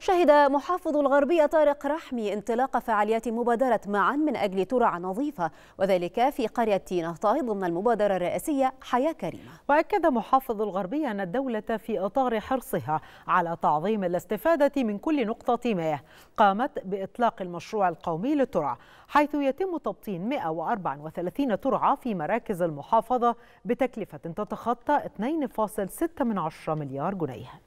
شهد محافظ الغربية طارق رحمي انطلاق فعاليات مبادرة معا من أجل ترعة نظيفة وذلك في قرية نهطاي ضمن المبادرة الرئاسية حياة كريمة وأكد محافظ الغربية أن الدولة في إطار حرصها على تعظيم الاستفادة من كل نقطة مياه قامت بإطلاق المشروع القومي للترعة حيث يتم تبطين 134 ترعة في مراكز المحافظة بتكلفة تتخطى 2.6 مليار جنيه